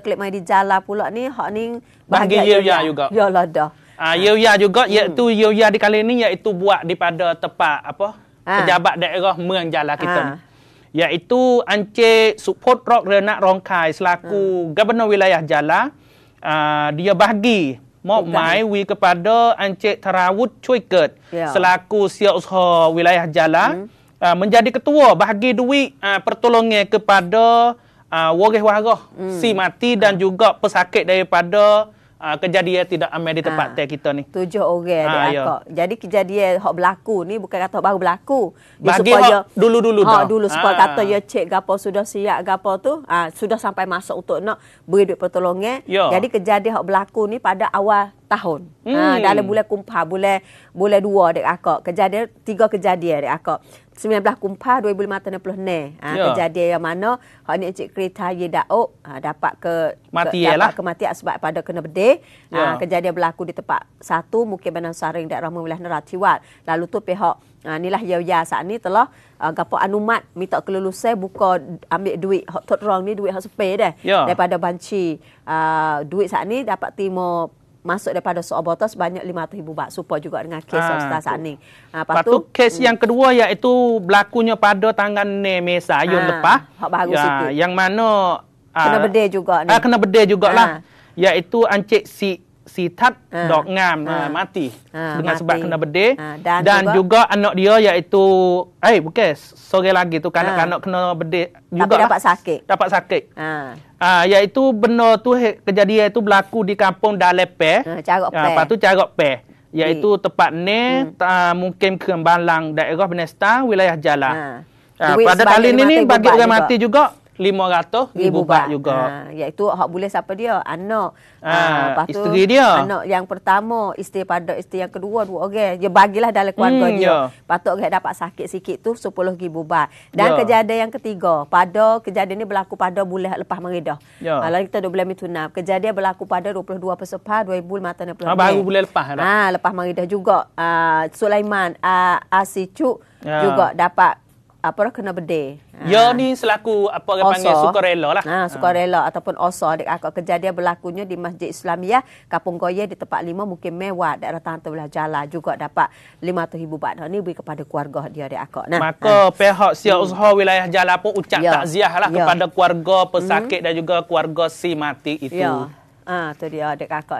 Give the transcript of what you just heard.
klip main di jala pula ni hak ni bahagia ya ya juga ya lah dah ah ya juga hmm. iaitu ya di kali ni iaitu buat di pada tempat apa ha. pejabat daerah Merang Jala kita ha. ni iaitu Encik Support Rock Renat Rongkai selaku ha. Gubernur Wilayah Jala aa, ah, dia bagi mok mai wi kepada Encik Tarawut Cui Kert ya. selaku Sia Usaha Wilayah Jala hmm. aa, menjadi ketua bagi duit pertolongnya kepada Ah, waris warah hmm. si mati dan juga pesakit daripada uh, kejadian tidak aman di tempat ha. kita ni. Tujuh orang ha, ya. Jadi kejadian hak berlaku ni bukan kata baru berlaku. Dia Bagi supaya dulu-dulu dah. dulu supaya ha. kata ya cik gapo sudah siap gapo tu, ah sudah sampai masa untuk nak beri duit pertolongan. Ya. Jadi kejadian hak berlaku ni pada awal tahun. Ha, hmm. Ha, dalam bulan kumpah, bulan, bulan dua dek aku. Kejadian, tiga kejadian dek akak. 19 kumpah, 2566. Ha, yeah. Kejadian yang mana, hak ni Encik Kereta Haya Da'uk ha, dapat ke... Mati ke, Dapat kematian sebab pada kena bedih. Ha, yeah. kejadian berlaku di tempat satu, Mungkin Bandar Saring, daerah Mewilah Neratiwat. Lalu tu pihak Ha, inilah ya-ya saat ni telah uh, gapo anumat minta kelulusan buka ambil duit hot tot ni duit hot spare dah yeah. daripada banci uh, duit saat ni dapat timo masuk daripada soal botol sebanyak 5000 baht supaya juga dengan kes ha, Ustaz Sani. Ha, ah, lepas, lepas tu, tu kes hmm. yang kedua iaitu berlakunya pada tangan ni Mesa ha, ah, lepas. Hak ya, sikit. Yang mana kena bedil juga ni. Ah, kena bedil jugalah. Ha. Iaitu Encik Si Sitat ha. Ah. Dok Ngam ha. mati ha, dengan mati. sebab kena bedil ha. dan, dan juga, juga anak dia iaitu eh bukan seorang lagi tu kanak-kanak ha. kena bedil juga dapat sakit dapat sakit ha. ha iaitu benda tu kejadian itu berlaku di kampung Dalepe ha, Carok Pe ha, lepas tu Pe iaitu di. tempat ni hmm. ta, mungkin ke Balang daerah Benestar wilayah Jala ha. Ha, pada kali ini ni bagi orang mati juga lima ratus ribu baht juga. Ha, iaitu hak boleh siapa dia? Anak. Ha, ha tu, isteri dia. Anak yang pertama, isteri pada isteri yang kedua, dua orang. Okay. Dia bagilah dalam keluarga hmm, dia. Yeah. Ya. Patut dia dapat sakit sikit tu, sepuluh ribu baht. Dan yeah. kejadian yang ketiga, pada kejadian ini berlaku pada bulan lepas meridah. Yeah. Ha, Kalau kita dua bulan mitunam. Kejadian berlaku pada 22 pesepah, 2016. Ha, baru bulan lepas. Lah. Ha, lepas meridah juga. Uh, Sulaiman uh, ah, Asicuk ah, yeah. juga dapat apa kena berde. Ha. Ya ni selaku apa orang panggil sukarela lah. Ha, sukarela ha. ataupun osa dek aku kejadian berlakunya di Masjid Islamiah Kampung Goye di tempat lima mungkin mewah daerah tante belah jalan juga dapat 500,000 ibu Ha, ni beri kepada keluarga dia dek aku. Nah. Maka ha. pihak Sia hmm. Uzha wilayah Jala pun ucap ya. takziah lah ya. kepada keluarga pesakit hmm. dan juga keluarga si mati itu. Ya. Ah, ha, tu dia dek aku.